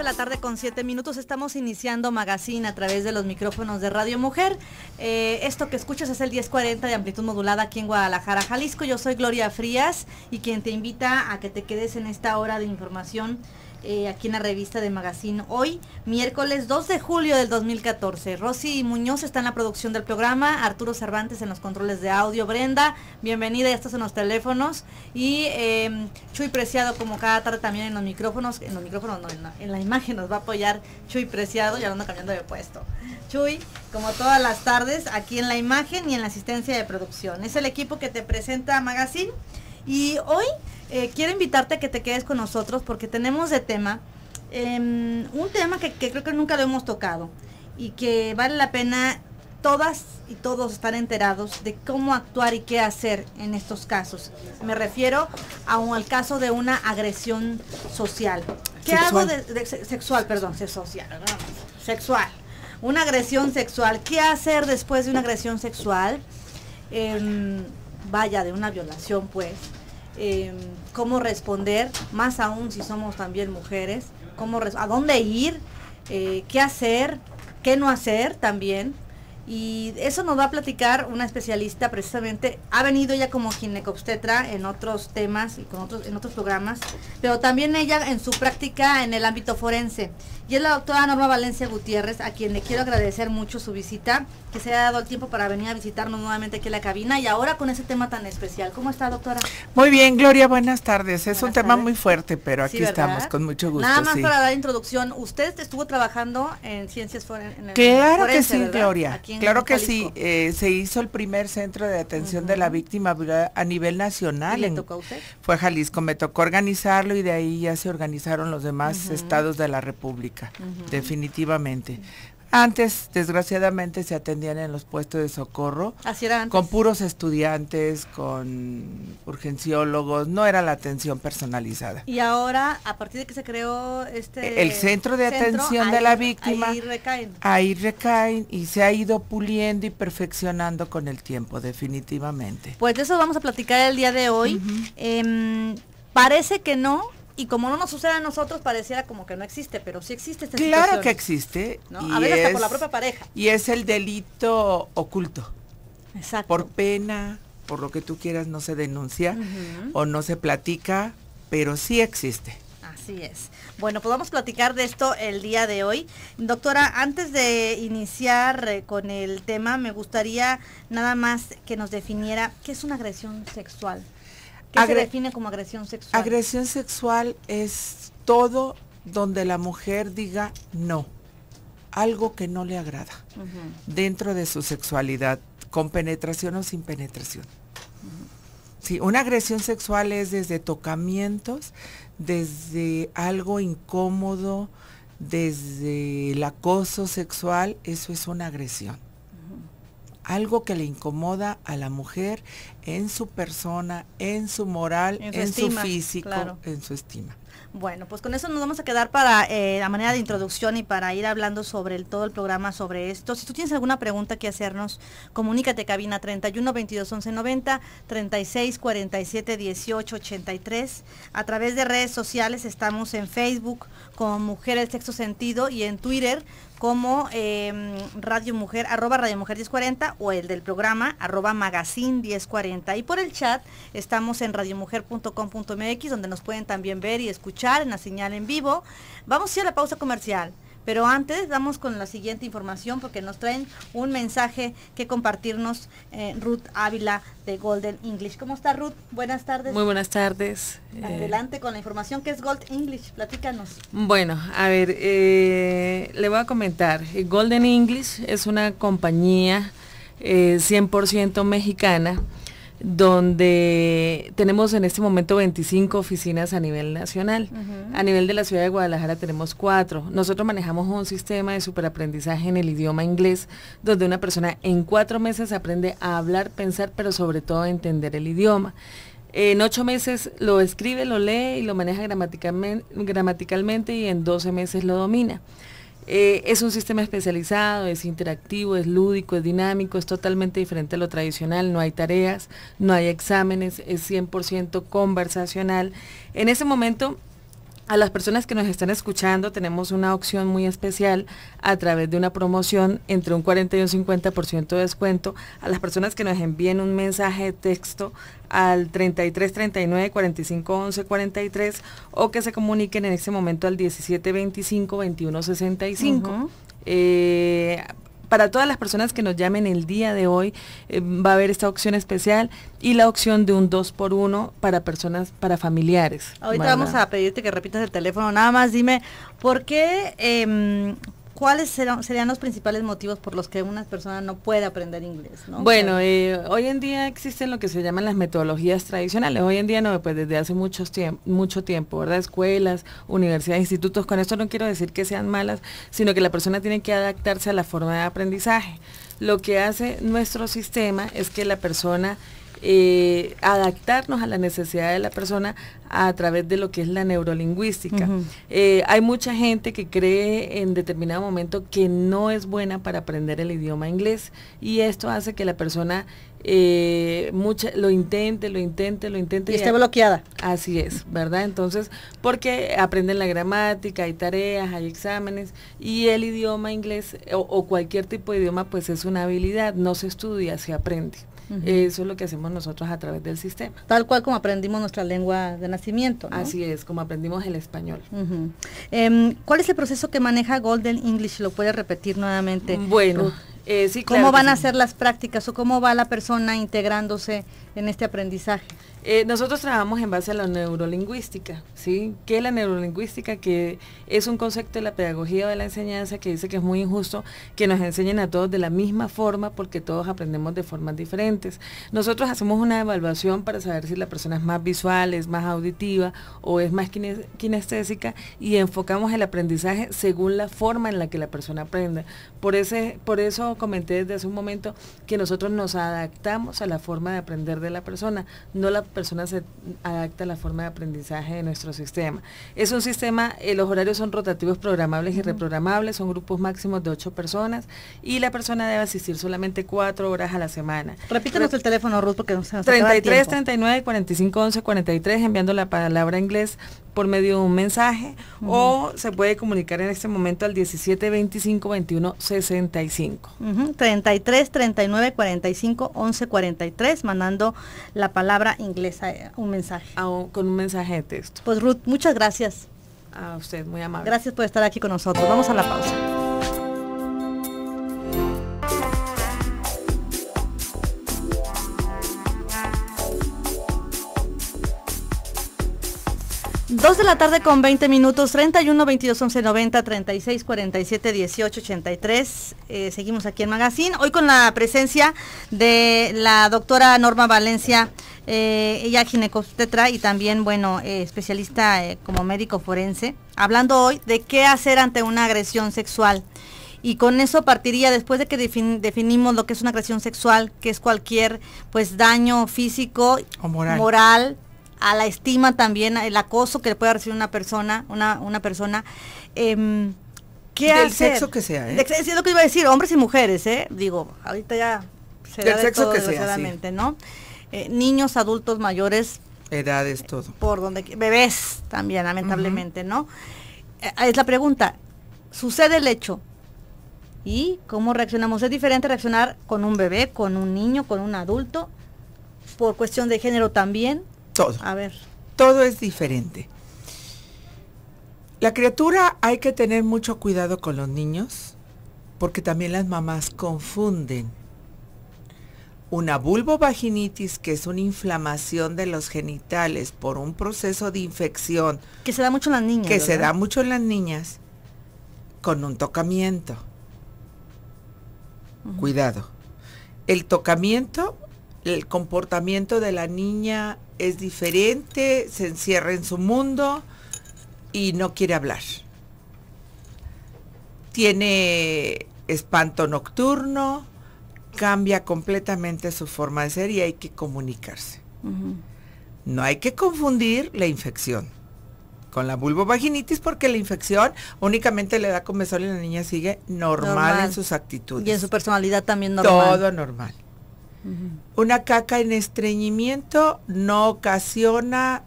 de la tarde con siete minutos estamos iniciando Magazine a través de los micrófonos de Radio Mujer. Eh, esto que escuchas es el 1040 de amplitud modulada aquí en Guadalajara, Jalisco. Yo soy Gloria Frías y quien te invita a que te quedes en esta hora de información eh, aquí en la revista de Magazine hoy, miércoles 2 de julio del 2014. Rosy Muñoz está en la producción del programa, Arturo Cervantes en los controles de audio, Brenda, bienvenida, ya estás en los teléfonos, y em, Chuy Preciado como cada tarde también en los micrófonos, en los micrófonos, no, en la, imagen nos va a apoyar Chuy Preciado, ya ando cambiando de puesto. Chuy, como todas las tardes, aquí en la imagen y en la asistencia de producción. Es el equipo que te presenta Magazine y hoy eh, quiero invitarte a que te quedes con nosotros porque tenemos de tema em, un tema que, creo que nunca lo hemos tocado y que vale la pena todas y todos estar enterados de cómo actuar y qué hacer en estos casos. Me refiero a un, al caso de una agresión social. ¿Qué hago de, sexual, perdón, social, sexual? Una agresión sexual. ¿Qué hacer después de una agresión sexual? Em, vaya, de una violación, pues Em, cómo responder, más aún si somos también mujeres, cómo a dónde ir, eh, qué hacer, qué no hacer también. Y eso nos va a platicar una especialista precisamente, ha venido ella como ginecobstetra en otros temas y con otros, en otros programas, pero también ella en su práctica en el ámbito forense. Y es la doctora Norma Valencia Gutiérrez, a quien le quiero agradecer mucho su visita, que se ha dado el tiempo para venir a visitarnos nuevamente aquí en la cabina y ahora con ese tema tan especial. ¿Cómo está, doctora? Muy bien, Gloria, buenas tardes. Es un tema muy fuerte, pero aquí estamos con mucho gusto. Nada más para dar introducción, usted estuvo trabajando en ciencias foren en el claro forense. que sí, Gloria. Claro que sí, eh, se hizo el primer centro de atención de la víctima a nivel nacional. Fue Jalisco, me tocó organizarlo y de ahí ya se organizaron los demás estados de la República, definitivamente. Antes, desgraciadamente, se atendían en los puestos de socorro. Así era Con puros estudiantes, con urgenciólogos, no era la atención personalizada. Y ahora, a partir de que se creó este... E-, el centro de atención de la víctima. Ahí recaen. Ahí recaen y se ha ido puliendo y perfeccionando con el tiempo, definitivamente. Pues de eso vamos a platicar el día de hoy. Em, parece que no, y como no nos sucede a nosotros, pareciera como que no existe, pero sí existe este Claro que existe. a ver hasta por la propia pareja. Y es el delito oculto. Exacto. Por pena, por lo que tú quieras, no se denuncia o no se platica, pero sí existe. Así es. Bueno, pues vamos a platicar de esto el día de hoy. Doctora, antes de iniciar eh, con el tema, me gustaría nada más que nos definiera qué es una agresión sexual. ¿Qué se define como agresión sexual? Agresión sexual es todo donde la mujer diga no, algo que no le agrada dentro de su sexualidad, con penetración o sin penetración. Sí, una agresión sexual es desde tocamientos, desde algo incómodo, desde el acoso sexual, eso es una agresión algo que le incomoda a la mujer en su persona, en su moral, en su, físico, en su estima. Bueno, pues con eso nos vamos a quedar para eh, la manera de introducción y para ir hablando sobre todo el programa sobre esto. Si tú tienes alguna pregunta que hacernos, comunícate cabina 31 22 11 90 36 47 18 83. A través de redes sociales estamos en Facebook con Mujer el Sexto Sentido y en Twitter como em, Radio Mujer, arroba Radio Mujer 1040 o el del programa arroba Magazine 1040. Y por el chat estamos en radiomujer.com.mx donde nos pueden también ver y escuchar en la señal en vivo. Vamos a ir a la pausa comercial. Pero antes damos con la siguiente información porque nos traen un mensaje que compartirnos eh, Ruth Ávila de Golden English. ¿Cómo está Ruth? Buenas tardes. Muy buenas tardes. Eh, Adelante con la información que es Gold English. Platícanos. Bueno, a ver, eh, le voy a comentar. Golden English es una compañía 100% mexicana donde tenemos en este momento 25 oficinas a nivel nacional. A nivel de la ciudad de Guadalajara tenemos cuatro. Nosotros manejamos un sistema de superaprendizaje en el idioma inglés, donde una persona en cuatro meses aprende a hablar, pensar, pero sobre todo a entender el idioma. En ocho meses lo escribe, lo lee y lo maneja gramaticalmente, gramaticalmente y en 12 meses lo domina. Eh, es un sistema especializado, es interactivo, es lúdico, es dinámico, es totalmente diferente a lo tradicional, no hay tareas, no hay exámenes, es 100% conversacional. En ese momento a las personas que nos están escuchando tenemos una opción muy especial a través de una promoción entre un 40 y un 50% de descuento. A las personas que nos envíen un mensaje de texto al 33 39 45 11 43 o que se comuniquen en este momento al 17 25 21 65 para todas las personas que nos llamen el día de hoy, eh, va a haber esta opción especial y la opción de un 2 x 1 para personas, para familiares. Ahorita vamos a pedirte que repitas el teléfono, nada más dime, ¿por qué, em, ¿cuáles serían los principales motivos por los que una persona no puede aprender inglés? Bueno, eh, hoy en día existen lo que se llaman las metodologías tradicionales. Hoy en día no, pues desde hace muchos mucho tiempo, ¿verdad? Escuelas, universidades, institutos. Con esto no quiero decir que sean malas, sino que la persona tiene que adaptarse a la forma de aprendizaje. Lo que hace nuestro sistema es que la persona eh, adaptarnos a la necesidad de la persona a través de lo que es la neurolingüística. Eh, hay mucha gente que cree en determinado momento que no es buena para aprender el idioma inglés y esto hace que la persona eh, lo intente, lo intente, lo intente. Y, esté bloqueada. Así es, ¿verdad? Entonces, porque aprenden la gramática, hay tareas, hay exámenes y el idioma inglés o cualquier tipo de idioma pues es una habilidad, no se estudia, se aprende. Eso es lo que hacemos nosotros a través del sistema. Tal cual como aprendimos nuestra lengua de nacimiento. Así es, como aprendimos el español. Em, ¿Cuál es el proceso que maneja Golden English? ¿Lo puede repetir nuevamente? Bueno, eh, sí, ¿Cómo van a ser las prácticas o cómo va la persona integrándose en este aprendizaje? Eh, nosotros trabajamos en base a la neurolingüística, ¿sí? ¿Qué es la neurolingüística? Que es un concepto de la pedagogía o de la enseñanza que dice que es muy injusto que nos enseñen a todos de la misma forma porque todos aprendemos de formas diferentes. Nosotros hacemos una evaluación para saber si la persona es más visual, es más auditiva o es más kinestésica y enfocamos el aprendizaje según la forma en la que la persona aprenda. Por, ese, por eso comenté desde hace un momento que nosotros nos adaptamos a la forma de aprender de la persona, no la persona se adapta a la forma de aprendizaje de nuestro sistema. Es un sistema, en eh, los horarios son rotativos programables y reprogramables, son grupos máximos de ocho personas y la persona debe asistir solamente cuatro horas a la semana. Repítanos el teléfono, Ruth, porque no se nos 33, 39, 45, 11, 43, enviando la palabra inglés por medio de un mensaje o se puede comunicar en este momento al 17 25 21 65. 33 39 45 11 43 mandando la palabra inglesa eh, un mensaje. Ah, con un mensaje de texto. Pues Ruth, muchas gracias. A usted, muy amable. Gracias por estar aquí con nosotros. Vamos a la pausa. 2 de la tarde con 20 minutos, 31 22 11 90 36 47 18 83. Eh, seguimos aquí en Magazine. Hoy con la presencia de la doctora Norma Valencia, eh, ella ginecostetra y también, bueno, eh, especialista eh, como médico forense, hablando hoy de qué hacer ante una agresión sexual. Y con eso partiría después de que definimos lo que es una agresión sexual, que es cualquier pues daño físico, o moral a la estima también, el acoso que le pueda recibir una persona, una, persona. Eh, ¿Qué Del sexo que sea, ¿eh? es lo que iba a decir, hombres y mujeres, ¿eh? Digo, ahorita ya se de sexo que sea, ¿no? Eh, niños, adultos, mayores. Edades, todo. Eh, por donde, bebés también, lamentablemente, ¿no? Eh, es la pregunta, sucede el hecho, ¿Y cómo reaccionamos? Es diferente reaccionar con un bebé, con un niño, con un adulto, por cuestión de género también. Todo. A ver. Todo es diferente. La criatura hay que tener mucho cuidado con los niños porque también las mamás confunden una vulvovaginitis, que es una inflamación de los genitales por un proceso de infección. Que se da mucho en las niñas. Que se da mucho en las niñas con un tocamiento. Cuidado. El tocamiento el comportamiento de la niña es diferente, se encierra en su mundo y no quiere hablar. Tiene espanto nocturno, cambia completamente su forma de ser y hay que comunicarse. No hay que confundir la infección con la vulvovaginitis porque la infección únicamente le da comezón y la niña sigue normal. en sus actitudes. Y en su personalidad también normal. Todo normal. Una caca en estreñimiento no ocasiona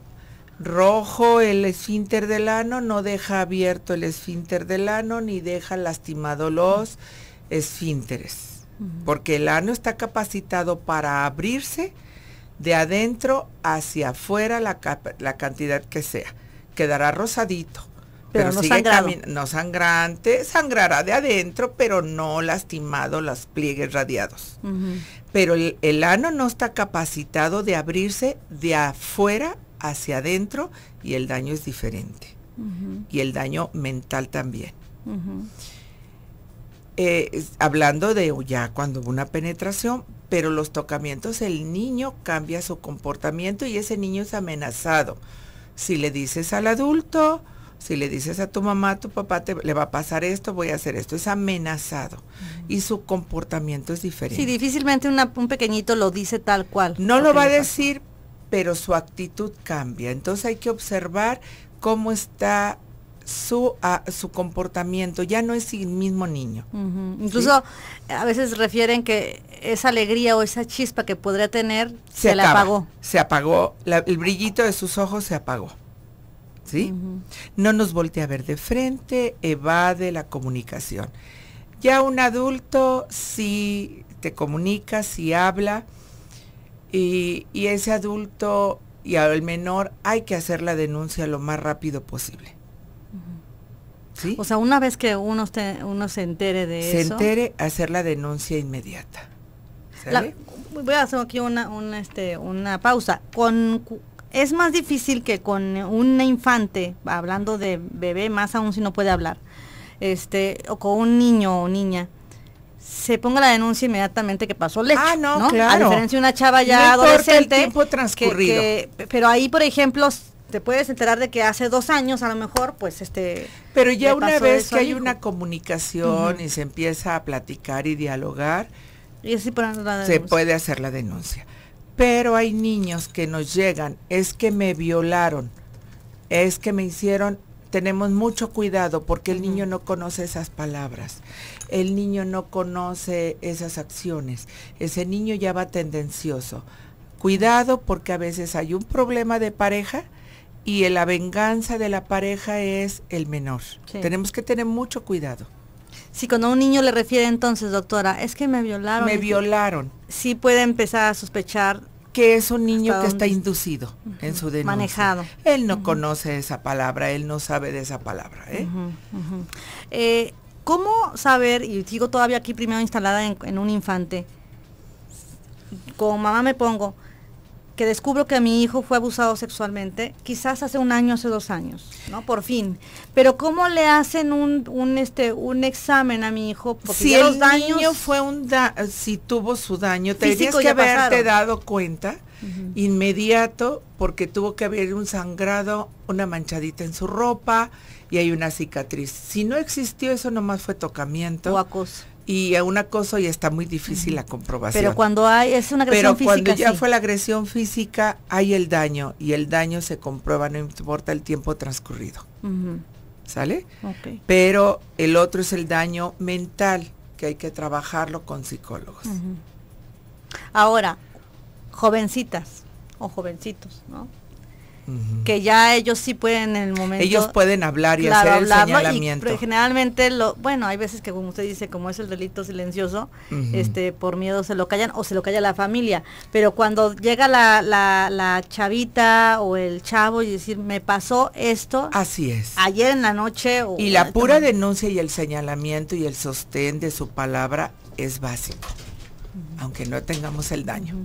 rojo el esfínter del ano, no deja abierto el esfínter del ano, ni deja lastimado los esfínteres, porque el ano está capacitado para abrirse de adentro hacia afuera la cantidad que sea. Quedará rosadito, pero, no, no sangrante, sangrará de adentro, pero no lastimado las pliegues radiados. Pero el, ano no está capacitado de abrirse de afuera hacia adentro y el daño es diferente. Y el daño mental también. Eh, hablando de ya cuando hubo una penetración, pero los tocamientos, el niño cambia su comportamiento y ese niño es amenazado. Si le dices al adulto, si le dices a tu mamá, a tu papá, te, le va a pasar esto, voy a hacer esto. Es amenazado. Y su comportamiento es diferente. Sí, difícilmente un pequeñito lo dice tal cual. No lo, va a decir, pero su actitud cambia. Entonces hay que observar cómo está su, su comportamiento, ya no es el mismo niño. Incluso eh, a veces refieren que esa alegría o esa chispa que podría tener se, la apagó. Se apagó, el brillito de sus ojos se apagó. No nos voltea a ver de frente, evade la comunicación. Ya un adulto sí te comunica, sí habla, y, ese adulto y al menor hay que hacer la denuncia lo más rápido posible. O sea, una vez que uno, uno se entere de eso. Se entere, hacer la denuncia inmediata. voy a hacer aquí una, este, una pausa. Con, es más difícil que con un infante, hablando de bebé, más aún si no puede hablar, este, o con un niño o niña, se ponga la denuncia inmediatamente que pasó Ah, no, claro. A diferencia de una chava ya no adolescente. El tiempo transcurrido. pero ahí, por ejemplo, te puedes enterar de que hace dos años a lo mejor, pues este... Pero ya una vez que hay una comunicación y se empieza a platicar y dialogar, y se puede hacer la denuncia. Pero hay niños que nos llegan, es que me violaron, es que me hicieron, tenemos mucho cuidado porque el niño no conoce esas palabras, el niño no conoce esas acciones, ese niño ya va tendencioso. Cuidado porque a veces hay un problema de pareja y la venganza de la pareja es el menor. Tenemos que tener mucho cuidado. Si cuando un niño le refiere entonces, doctora, es que me violaron. Me violaron. Sí puede empezar a sospechar que es un niño que está inducido en su denuncia. Manejado. Él no conoce esa palabra, él no sabe de esa palabra. ¿eh? eh ¿Cómo saber, y digo todavía aquí primero instalada en, en, un infante, como mamá me pongo, que descubro que mi hijo fue abusado sexualmente, quizás hace un año, hace dos años, ¿no? Por fin. Pero ¿cómo le hacen un, este, un examen a mi hijo? si el niño fue un si tuvo su daño, tendrías que haberte dado cuenta inmediato porque tuvo que haber un sangrado, una manchadita en su ropa y hay una cicatriz. Si no existió eso, nomás fue tocamiento. O acoso y a un acoso y está muy difícil la comprobación. Pero cuando hay, es una agresión física. Pero cuando ya fue la agresión física, hay el daño y el daño se comprueba, no importa el tiempo transcurrido. ¿Sale? Okay. Pero el otro es el daño mental, que hay que trabajarlo con psicólogos. Ahora, jovencitas o jovencitos, ¿no? que ya ellos sí pueden en el momento. Ellos pueden hablar y hacer el señalamiento. generalmente, lo, bueno, hay veces que como usted dice, como es el delito silencioso, este por miedo se lo callan o se lo calla la familia. Pero cuando llega la, la, chavita o el chavo y decir, me pasó esto. Así es. Ayer en la noche. y la este pura denuncia y el señalamiento y el sostén de su palabra es básico, aunque no tengamos el daño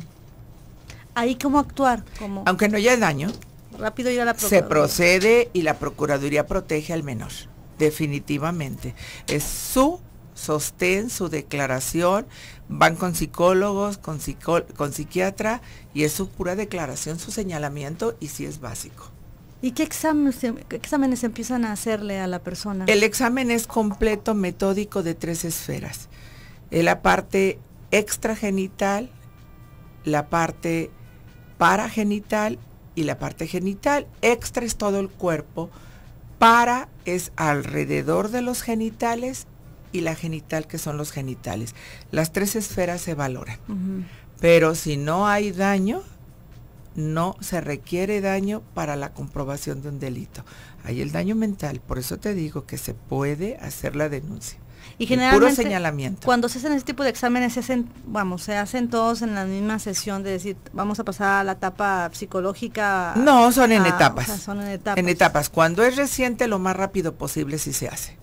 ahí cómo actuar. como Aunque no haya daño, rápido Se procede y la Procuraduría protege al menor, definitivamente. Es su sostén, su declaración, van con psicólogos, con, con psiquiatra y es su pura declaración, su señalamiento y sí es básico. ¿Y qué exámenes, qué exámenes empiezan a hacerle a la persona? El examen es completo, metódico de tres esferas. La parte extragenital, la parte paragenital y la parte genital. Extra es todo el cuerpo. Para es alrededor de los genitales y la genital que son los genitales. Las tres esferas se valoran. Pero si no hay daño, no se requiere daño para la comprobación de un delito. Hay el daño mental, por eso te digo que se puede hacer la denuncia. Y generalmente, señalamiento. cuando se hacen ese tipo de exámenes, se hacen, vamos, se hacen todos en la misma sesión de decir, vamos a pasar a la etapa psicológica. No, son en ah, etapas. son en etapas. En etapas. Cuando es reciente, lo más rápido posible sí se hace.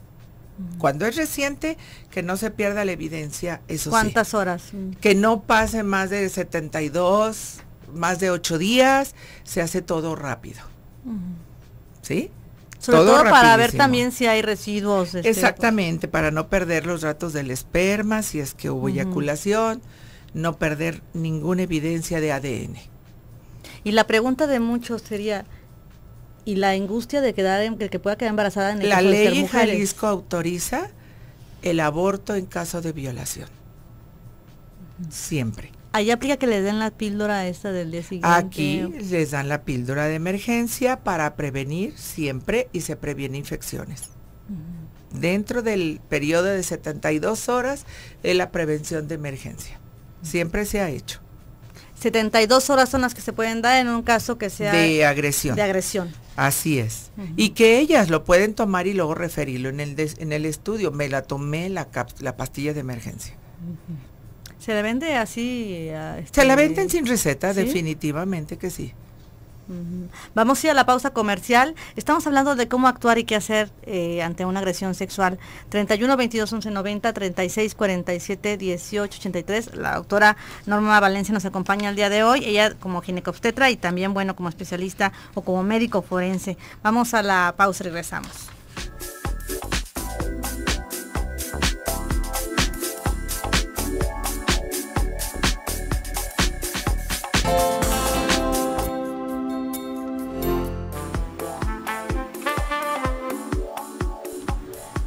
Cuando es reciente, que no se pierda la evidencia, eso ¿Cuántas horas? Que no pase más de 72, más de 8 días, se hace todo rápido. ¿Sí? Sobre todo, para ver también si hay residuos. Este, Exactamente, pues. para no perder los datos del esperma, si es que hubo eyaculación, no perder ninguna evidencia de ADN. Y la pregunta de muchos sería, ¿y la angustia de quedar que pueda quedar embarazada en el La ley Jalisco autoriza el aborto en caso de violación. Siempre. Ahí aplica que le den la píldora esta del día siguiente. Aquí les dan la píldora de emergencia para prevenir siempre y se previene infecciones. Dentro del periodo de 72 horas es la prevención de emergencia. Siempre se ha hecho. 72 horas son las que se pueden dar en un caso que sea de agresión. De agresión. Así es. Y que ellas lo pueden tomar y luego referirlo en el, en el estudio. Me la tomé la, la pastilla de emergencia. Se le vende así. se la este, venden sin receta, definitivamente que sí. Vamos a a la pausa comercial. Estamos hablando de cómo actuar y qué hacer eh, ante una agresión sexual. 31 22 11 90 36 47 18 83. La doctora Norma Valencia nos acompaña el día de hoy. Ella como ginecobstetra y también, bueno, como especialista o como médico forense. Vamos a la pausa y regresamos.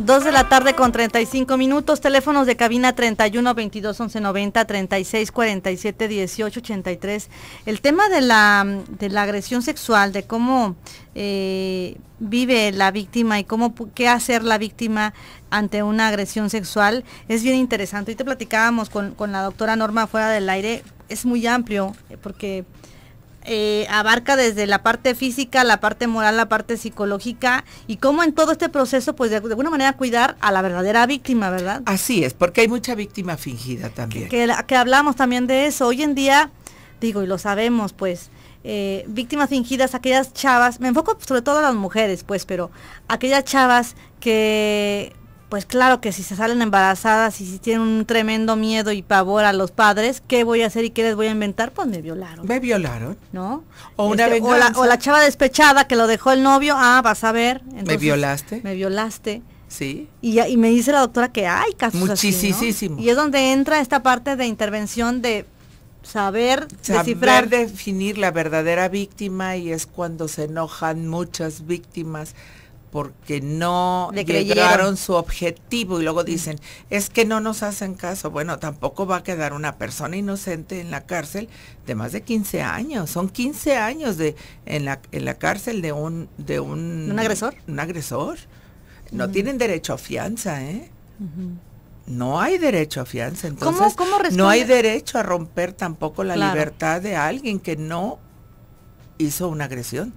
2 de la tarde con 35 minutos, teléfonos de cabina 31 22 11 36 47 18 83. El tema de la, de la agresión sexual, de cómo eh, vive la víctima y cómo qué hacer la víctima ante una agresión sexual es bien interesante. Hoy te platicábamos con, con la doctora Norma fuera del aire, es muy amplio eh, porque eh, abarca desde la parte física, la parte moral, la parte psicológica y cómo en todo este proceso, pues de alguna manera cuidar a la verdadera víctima, ¿verdad? Así es, porque hay mucha víctima fingida también. Que, hablamos también de eso. Hoy en día, digo, y lo sabemos, pues, eh, víctimas fingidas, aquellas chavas, me enfoco sobre todo a las mujeres, pues, pero aquellas chavas que pues claro que si se salen embarazadas y si tienen un tremendo miedo y pavor a los padres, ¿qué voy a hacer y qué les voy a inventar? Pues me violaron. Me violaron. ¿No? O una o, la, chava despechada que lo dejó el novio, ah, vas a ver. me violaste. Me violaste. Sí. Y, me dice la doctora que hay casos Muchísimo. ¿no? Y es donde entra esta parte de intervención de saber, saber descifrar. definir la verdadera víctima y es cuando se enojan muchas víctimas porque no Le llegaron su objetivo y luego dicen, es que no nos hacen caso. Bueno, tampoco va a quedar una persona inocente en la cárcel de más de 15 años. Son 15 años de en la, cárcel de un de un, agresor. Un agresor. No mm. tienen derecho a fianza, ¿eh? No hay derecho a fianza, entonces no hay derecho a romper tampoco la libertad de alguien que no hizo una agresión.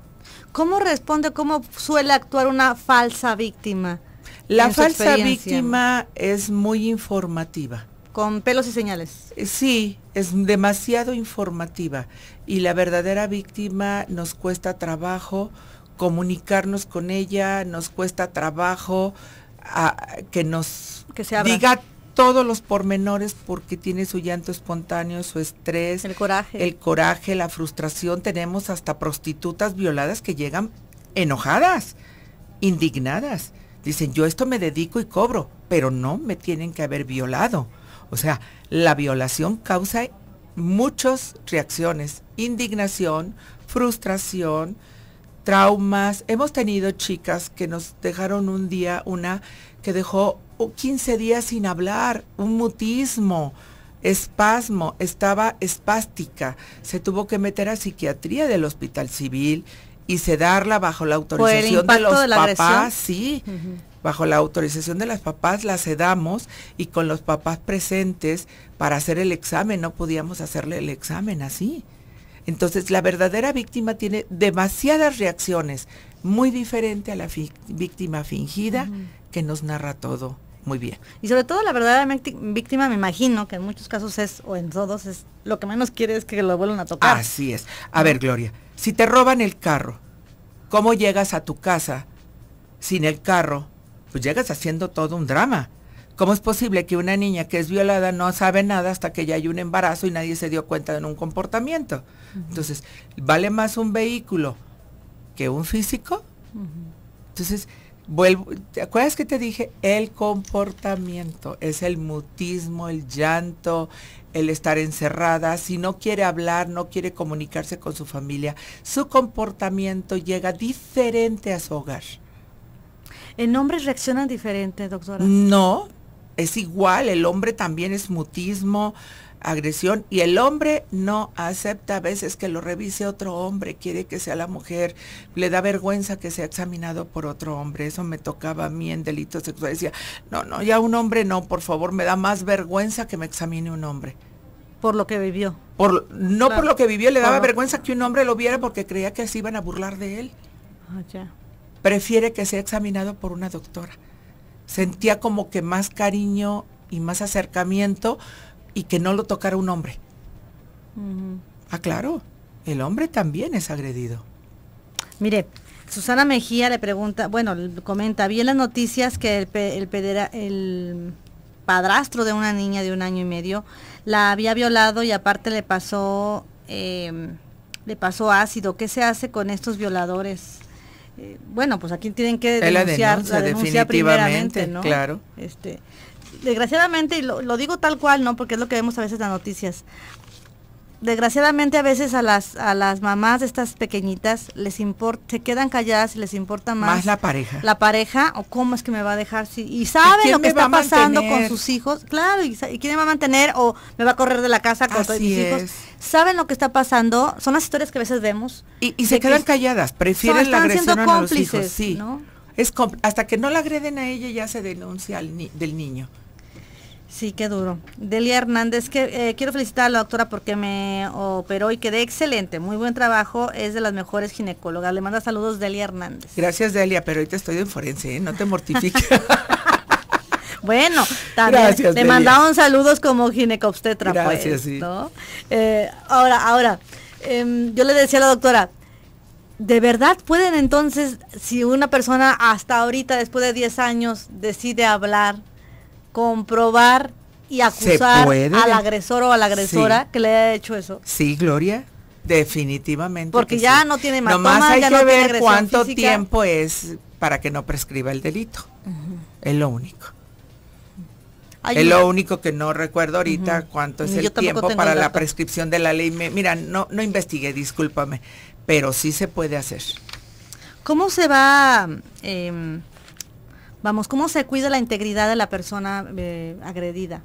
¿Cómo responde, cómo suele actuar una falsa víctima? La falsa víctima es muy informativa. Con pelos y señales. Eh, sí, es demasiado informativa. Y la verdadera víctima nos cuesta trabajo comunicarnos con ella, nos cuesta trabajo ah, que nos diga todos los pormenores porque tiene su llanto espontáneo, su estrés, el coraje, el coraje, la frustración. Tenemos hasta prostitutas violadas que llegan enojadas, indignadas. Dicen, yo esto me dedico y cobro, pero no me tienen que haber violado. O sea, la violación causa muchas reacciones, indignación, frustración, traumas. Hemos tenido chicas que nos dejaron un día una que dejó 15 días sin hablar, un mutismo, espasmo, estaba espástica. Se tuvo que meter a psiquiatría del hospital civil y sedarla bajo la autorización de los papás, sí. Bajo la autorización de las papás la sedamos y con los papás presentes para hacer el examen, no podíamos hacerle el examen así. Entonces la verdadera víctima tiene demasiadas reacciones, muy diferente a la víctima fingida que nos narra todo muy bien. Y sobre todo la verdadera víctima, me imagino, que en muchos casos es, o en todos, es lo que menos quiere es que lo vuelvan a tocar. Así es. A ver, Gloria, si te roban el carro, ¿cómo llegas a tu casa sin el carro? Pues llegas haciendo todo un drama. ¿Cómo es posible que una niña que es violada no sabe nada hasta que ya hay un embarazo y nadie se dio cuenta de un comportamiento? Entonces, ¿vale más un vehículo que un físico? Entonces, Vuelvo, ¿te acuerdas que te dije? El comportamiento es el mutismo, el llanto, el estar encerrada, si no quiere hablar, no quiere comunicarse con su familia, su comportamiento llega diferente a su hogar. ¿En hombres reaccionan diferente, doctora? No, es igual, el hombre también es mutismo, agresión y el hombre no acepta a veces que lo revise otro hombre, quiere que sea la mujer, le da vergüenza que sea examinado por otro hombre, eso me tocaba a mí en delitos sexuales, decía, no, no, ya un hombre no, por favor, me da más vergüenza que me examine un hombre. Por lo que vivió. Por, no por lo que vivió, le daba vergüenza que un hombre lo viera porque creía que se iban a burlar de él. Ah, Prefiere que sea examinado por una doctora. Sentía como que más cariño y más acercamiento y que no lo tocara un hombre. Ah, claro, el hombre también es agredido. Mire, Susana Mejía le pregunta, bueno, comenta, vi en las noticias que el, el, el padrastro de una niña de un año y medio la había violado y aparte le pasó, em, le pasó ácido. ¿Qué se hace con estos violadores? Eh, bueno, pues aquí tienen que denunciar, la denuncia, primeramente, ¿no? Claro. Este, desgraciadamente, y lo, lo, digo tal cual, ¿no? Porque es lo que vemos a veces en las noticias. Desgraciadamente a veces a las, a las mamás de estas pequeñitas les importa, se quedan calladas y les importa más. Más la pareja. La pareja, o cómo es que me va a dejar, si, y saben lo que está pasando con sus hijos, claro, y, quién me va a mantener, o me va a correr de la casa con hijos. Saben lo que está pasando, son las historias que a veces vemos. Y, se quedan calladas, prefieren la agresión a los hijos, sí. ¿no? Es hasta que no la agreden a ella ya se denuncia al del niño. Sí, qué duro. Delia Hernández, que, eh, quiero felicitar a la doctora porque me operó y quedé excelente. Muy buen trabajo, es de las mejores ginecólogas. Le manda saludos Delia Hernández. Gracias, Delia, pero ahorita estoy en forense, ¿eh? no te mortifiques. Bueno, también Gracias, le saludos como ginecobstetra. Pues, Gracias, eh, ahora, ahora, em, yo le decía a la doctora, ¿de verdad pueden entonces, si una persona hasta ahorita, después de 10 años, decide hablar, comprobar y acusar al agresor o a la agresora que le haya hecho eso. Sí, Gloria, definitivamente. Porque ya no tiene más. Nomás hay que ver cuánto tiempo es para que no prescriba el delito. Es lo único. es lo único que no recuerdo ahorita cuánto es el tiempo para la prescripción de la ley. mira, no, no investigué, discúlpame, pero sí se puede hacer. ¿Cómo se va em, Vamos, ¿cómo se cuida la integridad de la persona eh, agredida?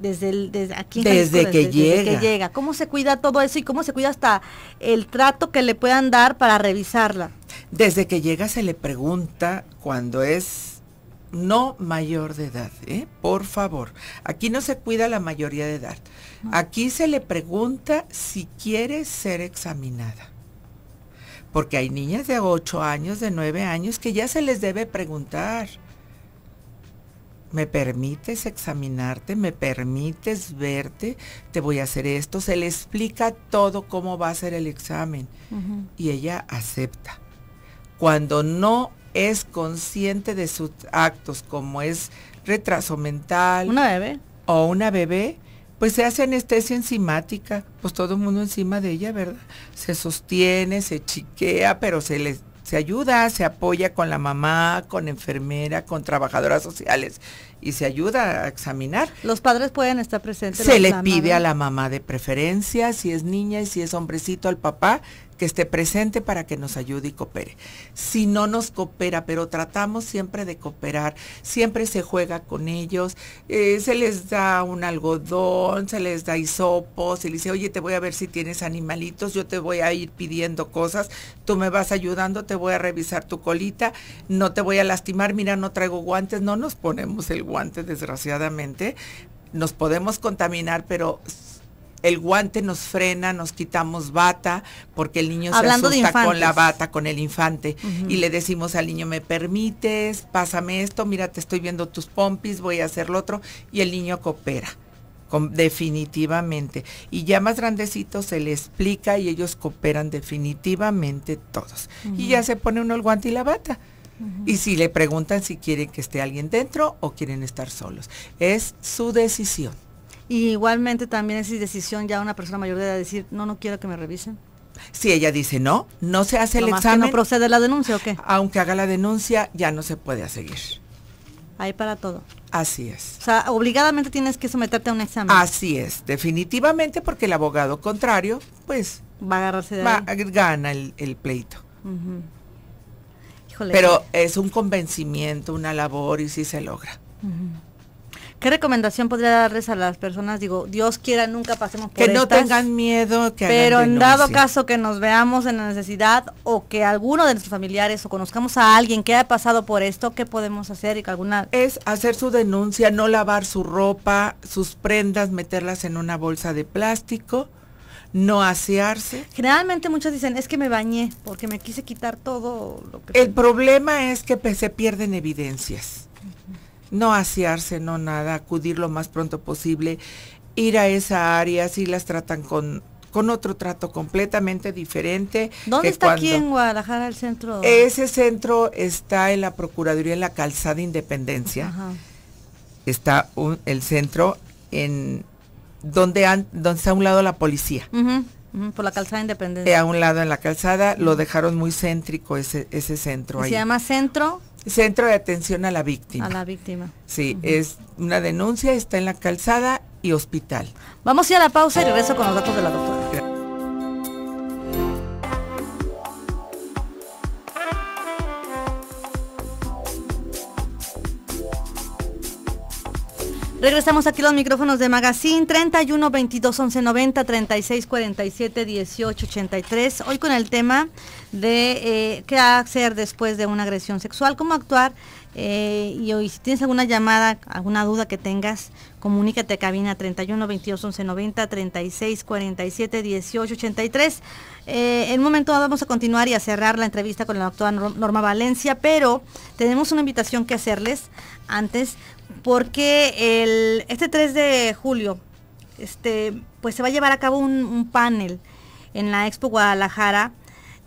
desde, aquí desde, que llega. ¿Cómo se cuida todo eso y cómo se cuida hasta el trato que le puedan dar para revisarla? Desde que llega se le pregunta cuando es no mayor de edad, ¿eh? por favor. Aquí no se cuida la mayoría de edad. Aquí se le pregunta si quiere ser examinada. Porque hay niñas de 8 años, de 9 años, que ya se les debe preguntar. ¿Me permites examinarte? ¿Me permites verte? ¿Te voy a hacer esto? Se le explica todo cómo va a ser el examen. Y ella acepta. Cuando no es consciente de sus actos, como es retraso mental. Una bebé. O una bebé, pues se hace anestesia enzimática, pues todo el mundo encima de ella, ¿verdad? Se sostiene, se chiquea, pero se se ayuda, se apoya con la mamá, con enfermera, con trabajadoras sociales y se ayuda a examinar. Los padres pueden estar presentes. Se le pide a la mamá de preferencia, si es niña y si es hombrecito al papá que esté presente para que nos ayude y coopere. Si no nos coopera, pero tratamos siempre de cooperar, siempre se juega con ellos, eh, se les da un algodón, se les da isopos, se les dice, oye, te voy a ver si tienes animalitos, yo te voy a ir pidiendo cosas, tú me vas ayudando, te voy a revisar tu colita, no te voy a lastimar, mira, no traigo guantes, no nos ponemos el guante, desgraciadamente. Nos podemos contaminar, pero el guante nos frena, nos quitamos bata, porque el niño se asusta con la bata, con el infante. Y le decimos al niño, ¿me permites? Pásame esto, mira, te estoy viendo tus pompis, voy a hacer lo otro. Y el niño coopera. definitivamente. Y ya más grandecito se le explica y ellos cooperan definitivamente todos. Y ya se pone uno el guante y la bata. Y si le preguntan si quieren que esté alguien dentro o quieren estar solos. Es su decisión. Y igualmente también es decisión ya una persona mayor de edad decir, no, no quiero que me revisen. Si ella dice no, no se hace el examen. ¿No procede la denuncia o qué? Aunque haga la denuncia, ya no se puede seguir. Hay para todo. Así es. O sea, obligadamente tienes que someterte a un examen. Así es, definitivamente porque el abogado contrario, pues... Va a agarrarse de va, Gana el, pleito. Pero es un convencimiento, una labor y sí se logra. ¿Qué recomendación podría darles a las personas? Digo, Dios quiera nunca pasemos por Que no tengan miedo, que Pero en dado caso que nos veamos en la necesidad o que alguno de nuestros familiares o conozcamos a alguien que haya pasado por esto, ¿qué podemos hacer? Y que alguna es hacer su denuncia, no lavar su ropa, sus prendas, meterlas en una bolsa de plástico no asearse. Generalmente muchos dicen, es que me bañé porque me quise quitar todo lo que... El problema es que se pierden evidencias no asearse, no nada, acudir lo más pronto posible, ir a esa área, si las tratan con con otro trato completamente diferente. ¿Dónde está aquí en Guadalajara el centro? Ese centro está en la Procuraduría en la Calzada Independencia. Está el centro en donde, han, donde está a un lado la policía. por la calzada Independencia. Eh, a un lado en la calzada, lo dejaron muy céntrico ese, centro. Se llama Centro Centro de Atención a la Víctima. A la víctima. Sí, es una denuncia, está en la calzada y hospital. Vamos a ir a la pausa y regreso con los datos de la doctora. Regresamos aquí a los micrófonos de Magazine 31 22 11 90 36 47 18 83. Hoy con el tema de eh, qué hacer después de una agresión sexual, cómo actuar. Eh, y hoy, si tienes alguna llamada, alguna duda que tengas, comunícate a cabina 31 22 11 90 36 47 18 83. en un momento vamos a continuar y a cerrar la entrevista con la doctora Norma Valencia, pero tenemos una invitación que hacerles antes porque este 3 de julio este, pues se va a llevar a cabo un panel en la Expo Guadalajara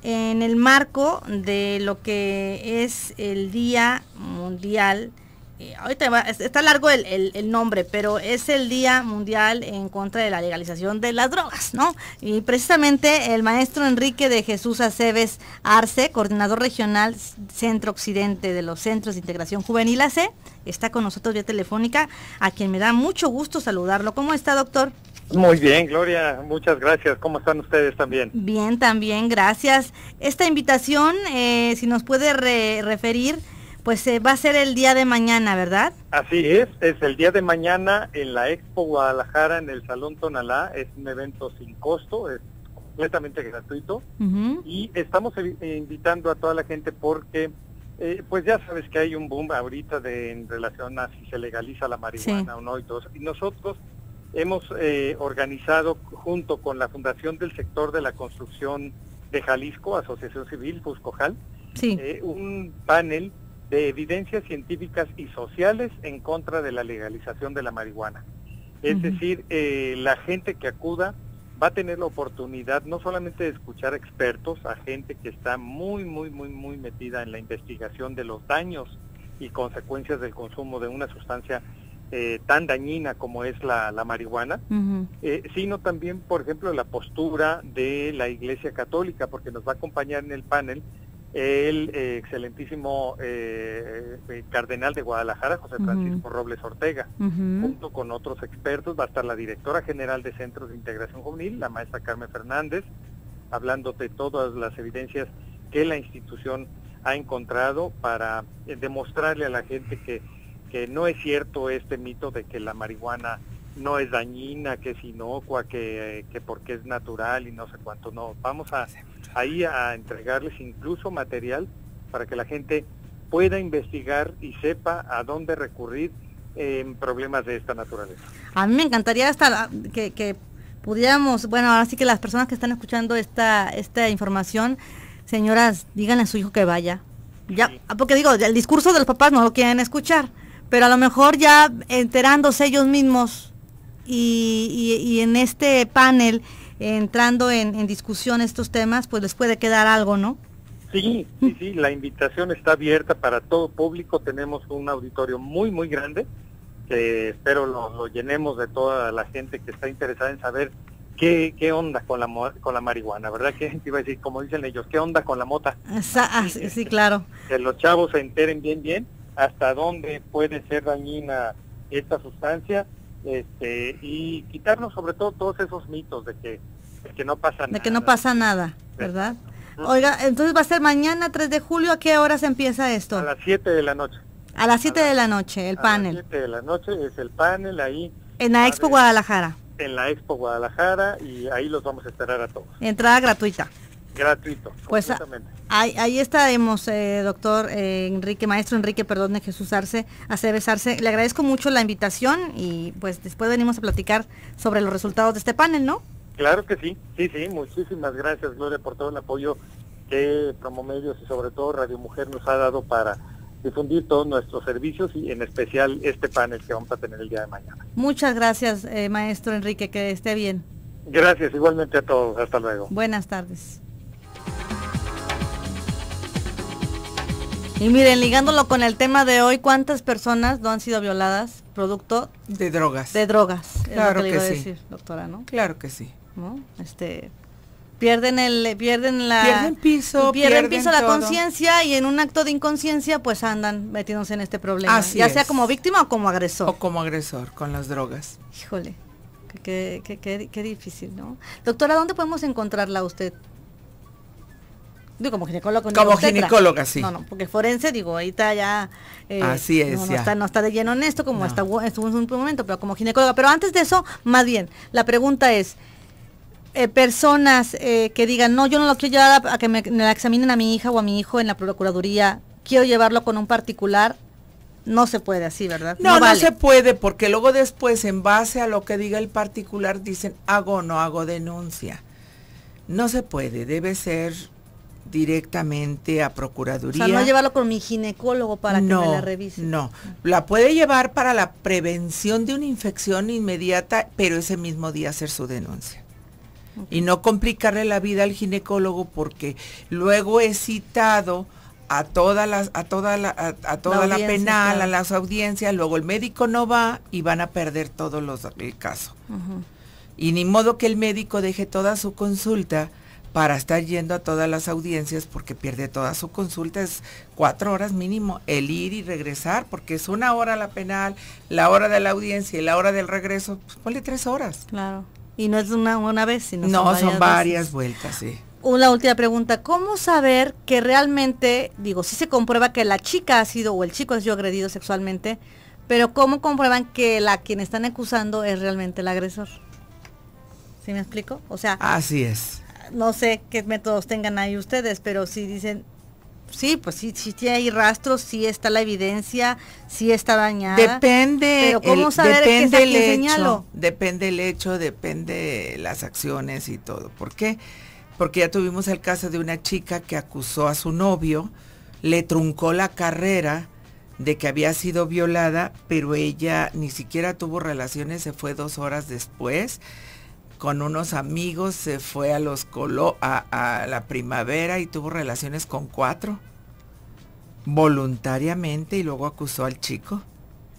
en el marco de lo que es el Día Mundial eh, ahorita está largo el, nombre, pero es el Día Mundial en contra de la legalización de las drogas, ¿no? Y precisamente el maestro Enrique de Jesús Aceves Arce, coordinador regional Centro Occidente de los Centros de Integración Juvenil AC, está con nosotros vía telefónica, a quien me da mucho gusto saludarlo. ¿Cómo está, doctor? Muy bien, Gloria, muchas gracias. ¿Cómo están ustedes también? Bien, también, gracias. Esta invitación, eh, si nos puede referir pues eh, va a ser el día de mañana, ¿verdad? Así es, es el día de mañana en la Expo Guadalajara, en el Salón Tonalá, es un evento sin costo, es completamente gratuito y estamos eh, invitando a toda la gente porque eh, pues ya sabes que hay un boom ahorita de, en relación a si se legaliza la marihuana o no y todo. Y nosotros hemos organizado junto con la Fundación del Sector de la Construcción de Jalisco, Asociación Civil Fuscojal, un panel de evidencias científicas y sociales en contra de la legalización de la marihuana. Es decir, eh, la gente que acuda va a tener la oportunidad no solamente de escuchar expertos, a gente que está muy, muy, muy, muy metida en la investigación de los daños y consecuencias del consumo de una sustancia eh, tan dañina como es la, marihuana, eh, sino también, por ejemplo, la postura de la Iglesia Católica, porque nos va a acompañar en el panel el eh, excelentísimo eh, eh, cardenal de Guadalajara, José Francisco Robles Ortega. Junto con otros expertos va a estar la directora general de Centros de Integración Juvenil, la maestra Carmen Fernández, hablando de todas las evidencias que la institución ha encontrado para demostrarle a la gente que, que no es cierto este mito de que la marihuana no es dañina, que es inocua, que, porque es natural y no sé cuánto. No, vamos a, ahí a entregarles incluso material para que la gente pueda investigar y sepa a dónde recurrir en problemas de esta naturaleza. A mí me encantaría hasta que, pudiéramos, bueno, ahora sí que las personas que están escuchando esta, esta información, señoras, díganle a su hijo que vaya. Ya, ah, porque digo, el discurso de los papás no lo quieren escuchar, pero a lo mejor ya enterándose ellos mismos y, en este panel, entrando en, discusión estos temas, pues les puede quedar algo, ¿no? Sí, sí, sí, la invitación está abierta para todo público. Tenemos un auditorio muy, muy grande. Que espero lo, llenemos de toda la gente que está interesada en saber qué, onda con la, con la marihuana, ¿verdad? Que gente iba a decir, como dicen ellos, qué onda con la mota. Ah, sí este, claro. Que los chavos se enteren bien, bien, hasta dónde puede ser dañina esta sustancia este, y quitarnos sobre todo todos esos mitos de que, que no pasa nada. De que no pasa nada, ¿verdad? Oiga, entonces va a ser mañana 3 de julio, ¿a qué hora se empieza esto? A las 7 de la noche. A las 7 de la, noche, el panel. A las 7 de la noche es el panel ahí. En la Expo Guadalajara. En la Expo Guadalajara y ahí los vamos a esperar a todos. Entrada gratuita. Gratuito. Pues ah, ahí, ahí estaremos, eh, doctor eh, Enrique, maestro Enrique, perdón, Jesús Arce, Aceves Arce. Le agradezco mucho la invitación y pues después venimos a platicar sobre los resultados de este panel, ¿no? Claro que sí, sí, sí, muchísimas gracias Gloria por todo el apoyo que Promomedios y sobre todo Radio Mujer nos ha dado para difundir todos nuestros servicios y en especial este panel que vamos a tener el día de mañana. Muchas gracias, eh, maestro Enrique, que esté bien. Gracias, igualmente a todos. Hasta luego. Buenas tardes. Y miren, ligándolo con el tema de hoy, ¿cuántas personas no han sido violadas producto de drogas? De drogas. Claro lo que, iba a decir, doctora, ¿no? Claro que sí. Este pierden el pierden la pierden piso, pierden, piso la conciencia y en un acto de inconsciencia pues andan metiéndose en este problema, ya sea como víctima o como agresor. O como agresor con las drogas. Híjole. Qué, qué, qué, qué difícil, ¿no? Doctora, ¿dónde podemos encontrarla usted? como ginecólogo. Como ginecóloga, sí. No, no, porque forense, digo, ahí está ya... Eh, así es, no, Está, no está de lleno en esto, como está estuvo en un momento, pero como ginecóloga. Pero antes de eso, más bien, la pregunta es, eh, personas eh, que digan, no, yo no lo quiero llevar a, que me, la examinen a mi hija o a mi hijo en la Procuraduría, quiero llevarlo con un particular, no se puede así, ¿verdad? No, no, se puede, porque luego después, en base a lo que diga el particular, dicen, hago o no hago denuncia. No se puede, debe ser directamente a Procuraduría. O sea, no llevarlo con mi ginecólogo para que me la revise. No, la puede llevar para la prevención de una infección inmediata, pero ese mismo día hacer su denuncia. Y no complicarle la vida al ginecólogo porque luego es citado a todas a toda la a, toda la, penal a las audiencias luego el médico no va y van a perder todo el caso y ni modo que el médico deje toda su consulta para estar yendo a todas las audiencias porque pierde toda su consulta, es cuatro horas mínimo el ir y regresar, porque es una hora la penal, la hora de la audiencia y la hora del regreso, pues ponle tres horas. Claro. Y no es una, una vez, sino no, son varias, vueltas, sí. Una última pregunta, ¿cómo saber que realmente, digo, si se comprueba que la chica ha sido o el chico ha sido agredido sexualmente, pero cómo comprueban que la quien están acusando es realmente el agresor? ¿Sí me explico? O sea, así es no sé qué métodos tengan ahí ustedes, pero si dicen, sí, pues sí, sí hay rastros, sí está la evidencia, sí está dañada. Depende, ¿cómo depende hecho, depende el hecho, depende las acciones y todo. ¿Por qué? Porque ya tuvimos el caso de una chica que acusó a su novio, le truncó la carrera de que había sido violada, pero ella ni siquiera tuvo relaciones, se fue dos horas después con unos amigos, se fue a los Colo a, la primavera y tuvo relaciones con cuatro. Voluntariamente y luego acusó al chico,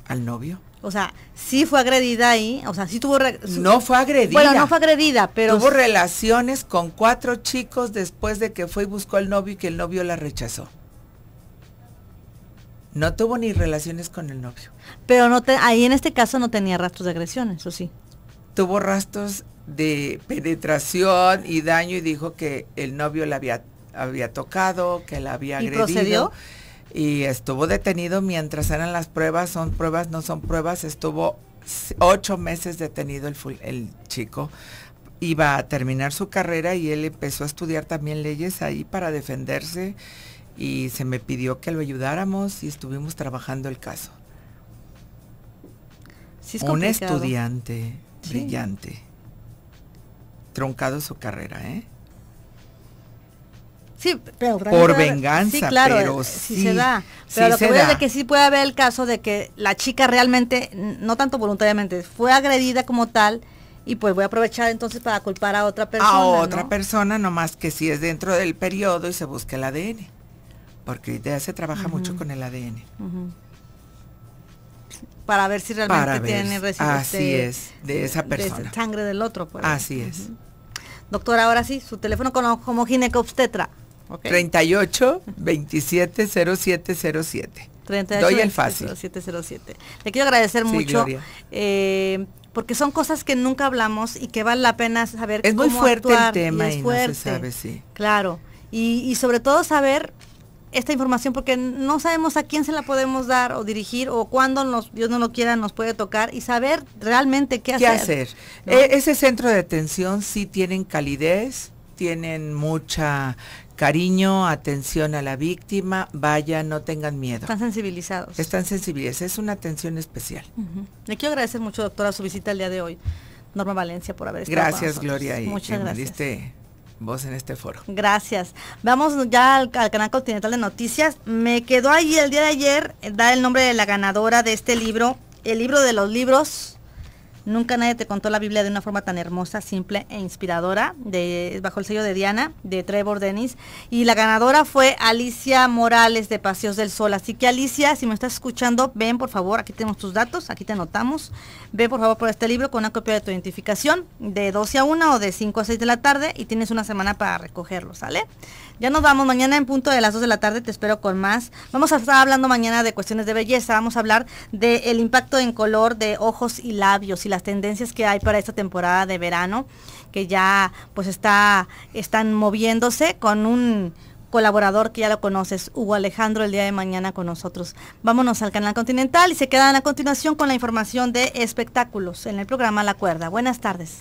al novio. O sea, sí fue agredida ahí, o sea, sí tuvo... no fue agredida. Bueno, no fue agredida, pero... Tuvo relaciones con cuatro chicos después de que fue y buscó al novio y que el novio la rechazó. No tuvo ni relaciones con el novio. Pero no ahí en este caso no tenía rastros de agresiones, eso sí? Tuvo rastros de penetración y daño y dijo que el novio la había, había tocado, que la había agredido. ¿Y Y estuvo detenido mientras eran las pruebas, son pruebas, no son pruebas, estuvo ocho meses detenido el, chico. Iba a terminar su carrera y él empezó a estudiar también leyes ahí para defenderse y se me pidió que lo ayudáramos y estuvimos trabajando el caso. un estudiante brillante truncado su carrera, ¿eh? Sí, pero por venganza, claro, pero eh, sí, se da. Pero lo que que sí puede haber el caso de que la chica realmente, no tanto voluntariamente, fue agredida como tal y pues voy a aprovechar entonces para culpar a otra persona. A otra ¿no? persona, nomás que si es dentro del periodo y se busca el ADN, porque ya se trabaja mucho con el ADN para ver si realmente tiene residuos así este, es, de esa persona. De sangre del otro. Por pues. así es. doctor Doctora, ahora sí, su teléfono como, como ginecobstetra. Okay. 38 27 0707. Doy el fácil. Le quiero agradecer mucho. Eh, porque son cosas que nunca hablamos y que vale la pena saber. Es muy fuerte el tema y, fuerte. se sabe, sí. Claro. y sobre todo saber esta información porque no sabemos a quién se la podemos dar o dirigir o cuándo Dios no lo quiera, nos puede tocar y saber realmente qué hacer. ¿Qué hacer? E-, ese centro de atención sí tienen calidez, tienen mucha cariño, atención a la víctima, vaya, no tengan miedo. Están sensibilizados. Están sensibilizados, es una atención especial. Le quiero agradecer mucho, doctora, su visita el día de hoy. Norma Valencia por haber estado. Gracias, Gloria. Y Muchas gracias. Vos en este foro. Gracias. Vamos ya al, canal continental de noticias. Me quedó ahí el día de ayer eh, da el nombre de la ganadora de este libro, el libro de los libros Nunca nadie te contó la Biblia de una forma tan hermosa, simple e inspiradora, de, bajo el sello de Diana, de Trevor Dennis. Y la ganadora fue Alicia Morales de Paseos del Sol. Así que Alicia, si me estás escuchando, ven por favor, aquí tenemos tus datos, aquí te anotamos. Ve por favor por este libro con una copia de tu identificación de 12 a 1 o de 5 a 6 de la tarde y tienes una semana para recogerlo, ¿sale? Ya nos vamos mañana en punto de las 2 de la tarde, te espero con más. Vamos a estar hablando mañana de cuestiones de belleza, vamos a hablar del impacto en color de ojos y labios y las tendencias que hay para esta temporada de verano, que ya pues está, están moviéndose con un colaborador que ya lo conoces, Hugo Alejandro, el día de mañana con nosotros. Vámonos al Canal Continental y se quedan a continuación con la información de espectáculos en el programa La Cuerda. Buenas tardes.